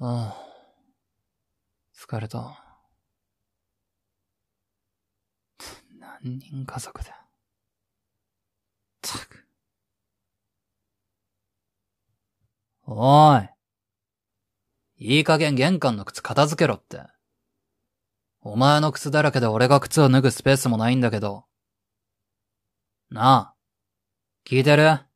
ああ。疲れた。何人家族だ。ったく。おい。いい加減玄関の靴片付けろって。お前の靴だらけで俺が靴を脱ぐスペースもないんだけど。なあ、聞いてる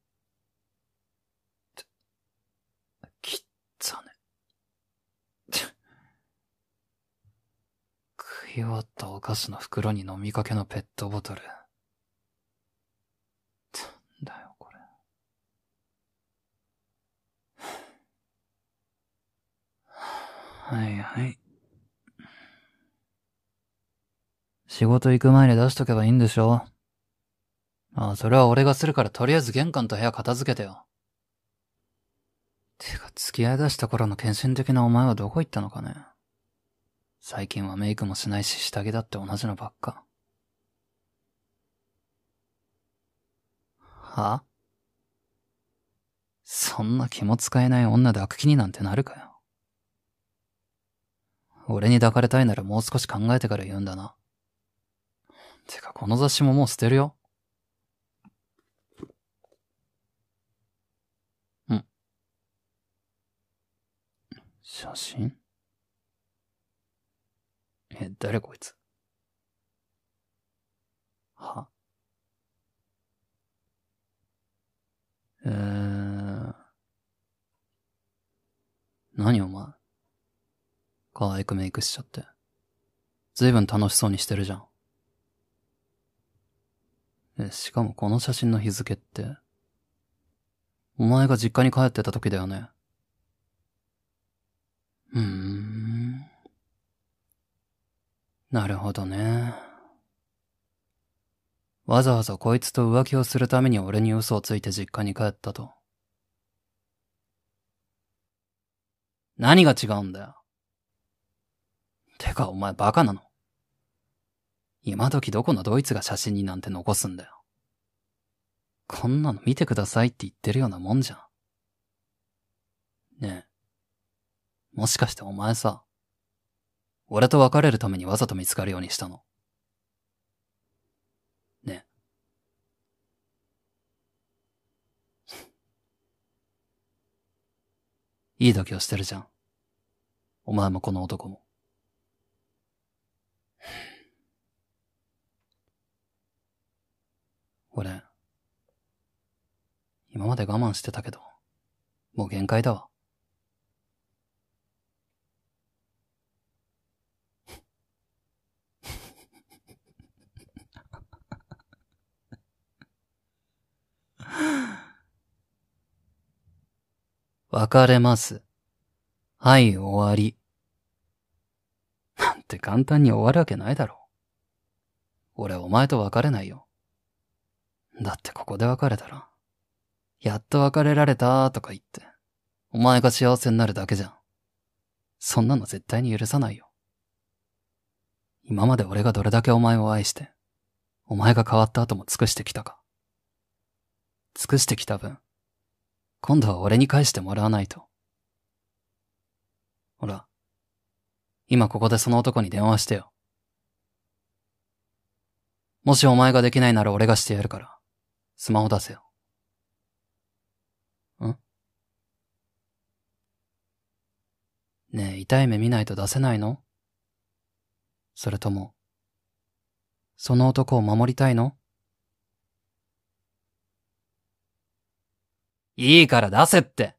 食終わったお菓子の袋に飲みかけのペットボトル。なんだよ、これ。はいはい。仕事行く前に出しとけばいいんでしょああ、それは俺がするからとりあえず玄関と部屋片付けてよ。てか、付き合い出した頃の献身的なお前はどこ行ったのかね最近はメイクもしないし下着だって同じのばっか。はそんな気も使えない女でく気になんてなるかよ。俺に抱かれたいならもう少し考えてから言うんだな。てかこの雑誌ももう捨てるよ。うん。写真え、誰こいつはえー、何お前可愛くメイクしちゃって。随分楽しそうにしてるじゃん。え、しかもこの写真の日付って、お前が実家に帰ってた時だよね。うーん。なるほどね。わざわざこいつと浮気をするために俺に嘘をついて実家に帰ったと。何が違うんだよ。てかお前バカなの。今時どこのドイツが写真になんて残すんだよ。こんなの見てくださいって言ってるようなもんじゃん。ねえ。もしかしてお前さ、俺と別れるためにわざと見つかるようにしたの。ね。いい度胸してるじゃん。お前もこの男も。俺、今まで我慢してたけど、もう限界だわ。別れます。はい、終わり。なんて簡単に終わるわけないだろ。俺お前と別れないよ。だってここで別れたら、やっと別れられたとか言って、お前が幸せになるだけじゃん。そんなの絶対に許さないよ。今まで俺がどれだけお前を愛して、お前が変わった後も尽くしてきたか。尽くしてきた分、今度は俺に返してもらわないと。ほら、今ここでその男に電話してよ。もしお前ができないなら俺がしてやるから、スマホ出せよ。んねえ、痛い目見ないと出せないのそれとも、その男を守りたいのいいから出せって。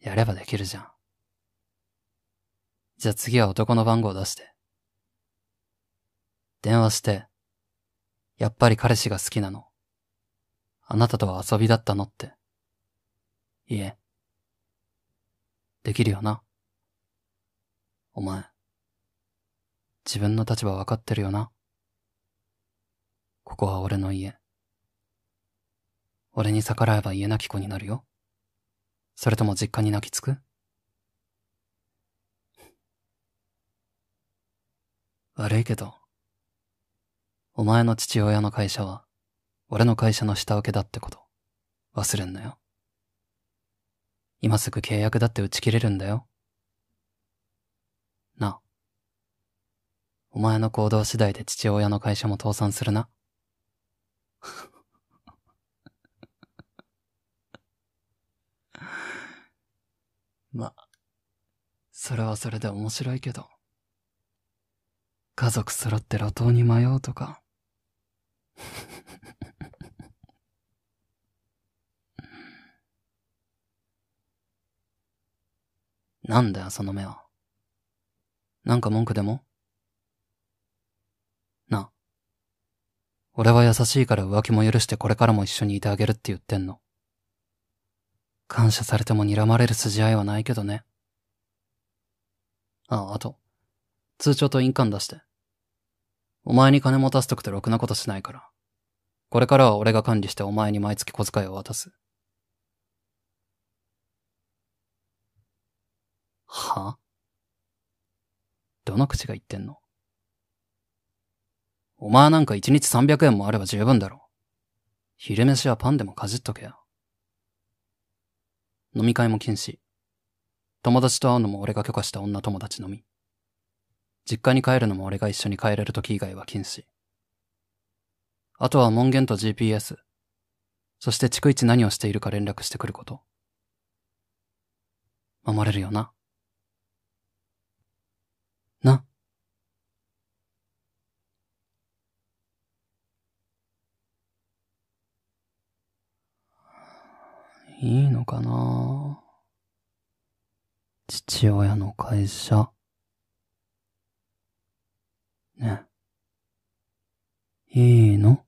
やればできるじゃん。じゃあ次は男の番号出して。電話して、やっぱり彼氏が好きなの。あなたとは遊びだったのって。いえ。できるよな。お前。自分の立場わかってるよな。ここは俺の家。俺に逆らえば家なき子になるよ。それとも実家に泣きつく悪いけど、お前の父親の会社は、俺の会社の下請けだってこと、忘れんなよ。今すぐ契約だって打ち切れるんだよ。なあ。お前の行動次第で父親の会社も倒産するな。ま、それはそれで面白いけど。家族揃って路頭に迷うとか。なんだよ、その目は。なんか文句でも俺は優しいから浮気も許してこれからも一緒にいてあげるって言ってんの。感謝されても睨まれる筋合いはないけどね。ああ、と、通帳と印鑑出して。お前に金持たせとくてろくなことしないから。これからは俺が管理してお前に毎月小遣いを渡す。はどの口が言ってんのお前なんか一日300円もあれば十分だろ。昼飯はパンでもかじっとけよ。飲み会も禁止。友達と会うのも俺が許可した女友達のみ。実家に帰るのも俺が一緒に帰れる時以外は禁止。あとは門限と GPS。そして逐一何をしているか連絡してくること。守れるよな。いいのかな父親の会社。ね。いいの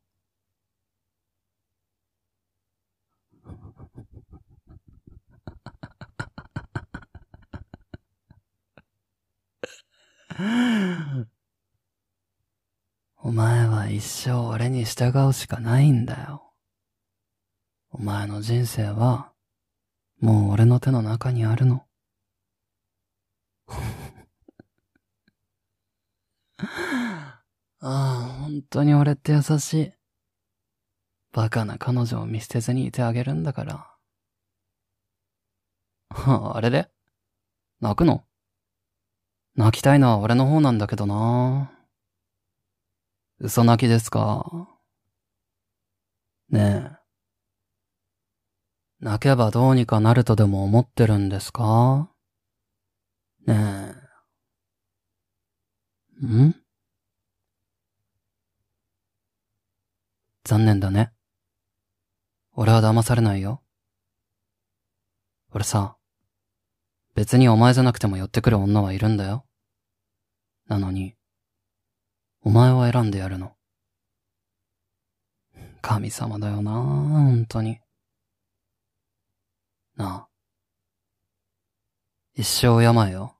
お前は一生俺に従うしかないんだよ。お前の人生は、もう俺の手の中にあるの。ああ、本当に俺って優しい。バカな彼女を見捨てずにいてあげるんだから。あれで泣くの泣きたいのは俺の方なんだけどな。嘘泣きですかねえ。泣けばどうにかなるとでも思ってるんですかねえ。ん残念だね。俺は騙されないよ。俺さ、別にお前じゃなくても寄ってくる女はいるんだよ。なのに、お前を選んでやるの。神様だよなぁ、本当に。なあ。一生病よ。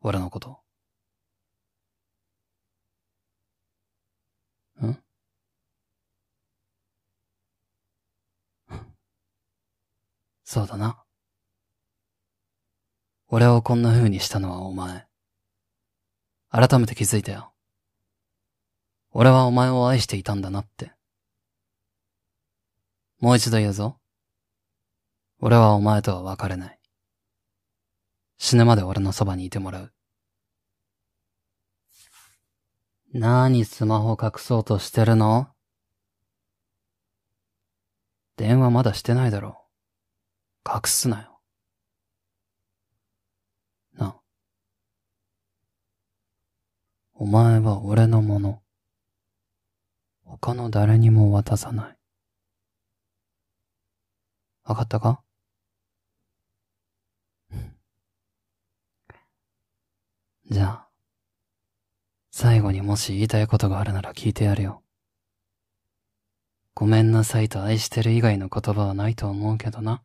俺のこと。ん そうだな。俺をこんな風にしたのはお前。改めて気づいたよ。俺はお前を愛していたんだなって。もう一度言うぞ。俺はお前とは別れない。死ぬまで俺のそばにいてもらう。なーにスマホ隠そうとしてるの電話まだしてないだろう。隠すなよ。な。お前は俺のもの。他の誰にも渡さない。わかったかじゃあ、最後にもし言いたいことがあるなら聞いてやるよ。ごめんなさいと愛してる以外の言葉はないと思うけどな。